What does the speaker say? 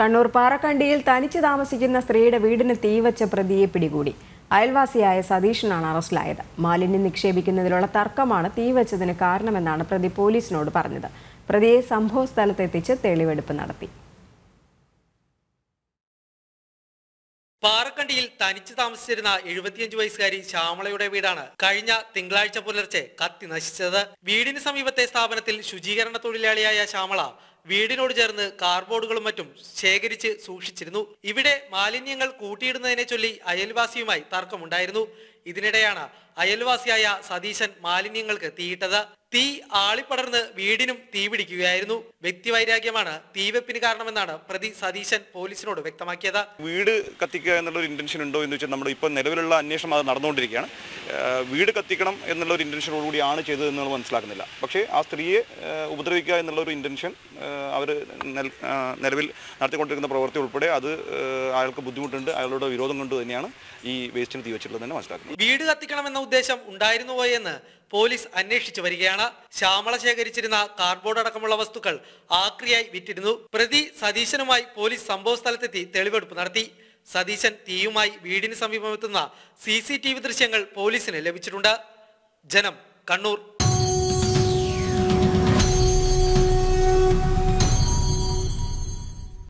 കണ്ണൂർ പാറക്കണ്ടിയിൽ തനിച്ച് താമസിക്കുന്ന സ്ത്രീയുടെ വീടിന് തീവച്ച പ്രതിയെ പിടികൂടി അയൽവാസിയായ സതീഷിനാണ് അറസ്റ്റിലായത് മാലിന്യം നിക്ഷേപിക്കുന്നതിലുള്ള തർക്കമാണ് തീവച്ചതിന് കാരണമെന്നാണ് പ്രതി പോലീസിനോട് പറഞ്ഞത് പ്രതിയെ സംഭവ സ്ഥലത്തെത്തിച്ച് തെളിവെടുപ്പ് നടത്തി പാറക്കണ്ടിയിൽ തനിച്ച് താമസിച്ചിരുന്ന എഴുപത്തിയഞ്ച് വയസ്സുകാരി ശ്യാമളയുടെ വീടാണ് കഴിഞ്ഞ തിങ്കളാഴ്ച പുലർച്ചെ കത്തി നശിച്ചത് വീടിന് സമീപത്തെ സ്ഥാപനത്തിൽ ശുചീകരണ തൊഴിലാളിയായ ശ്യാമള വീടിനോട് ചേർന്ന് കാർബോർഡുകളും മറ്റും ശേഖരിച്ച് സൂക്ഷിച്ചിരുന്നു ഇവിടെ മാലിന്യങ്ങൾ കൂട്ടിയിടുന്നതിനെ ചൊല്ലി അയൽവാസിയുമായി തർക്കമുണ്ടായിരുന്നു ഇതിനിടെയാണ് അയൽവാസിയായ സതീശൻ മാലിന്യങ്ങൾക്ക് തീയിട്ടത് തീ ആളിപ്പടർന്ന് വീടിനും തീപിടിക്കുകയായിരുന്നു വ്യക്തിവൈരാഗ്യമാണ് തീവെപ്പിന് കാരണമെന്നാണ് പ്രതി സതീശൻ പോലീസിനോട് വ്യക്തമാക്കിയത് വീട് കത്തിക്കുക എന്നുള്ള ഒരു ഇന്റൻഷൻ ഉണ്ടോ എന്ന് വെച്ചാൽ നമ്മൾ ഇപ്പോൾ നിലവിലുള്ള അന്വേഷണം അത് നടന്നുകൊണ്ടിരിക്കുകയാണ് വീട് കത്തിക്കണം എന്നുള്ള ഒരു ഇന്റൻഷനോടുകൂടിയാണ് ചെയ്തത് നമ്മൾ മനസ്സിലാക്കുന്നില്ല പക്ഷേ ആ സ്ത്രീയെ ഉപദ്രവിക്കുക എന്നുള്ള ഒരു ഇന്റൻഷൻ അവർ നിലവിൽ നടത്തിക്കൊണ്ടിരിക്കുന്ന പ്രവൃത്തി ഉൾപ്പെടെ അത് അയാൾക്ക് ബുദ്ധിമുട്ടുണ്ട് അയാളുടെ വിരോധം കൊണ്ട് തന്നെയാണ് ഈ വേസ്റ്റിന് തീ വെച്ചിട്ടുള്ളത് മനസ്സിലാക്കുന്നത് വീട് എന്ന ഉദ്ദേശം ഉണ്ടായിരുന്നു പോയെന്ന് പോലീസ് അന്വേഷിച്ചു വരികയാണ് ശ്യാമള ശേഖരിച്ചിരുന്ന കാർഡ്ബോർഡ് അടക്കമുള്ള വസ്തുക്കൾ ആക്രിയായി വിറ്റിരുന്നു പ്രതി സതീശനുമായി പോലീസ് സംഭവസ്ഥലത്തെത്തി തെളിവെടുപ്പ് നടത്തി സതീശൻ തീയുമായി വീടിന് സമീപമെത്തുന്ന സി ദൃശ്യങ്ങൾ പോലീസിന് ലഭിച്ചിട്ടുണ്ട് ജനം കണ്ണൂർ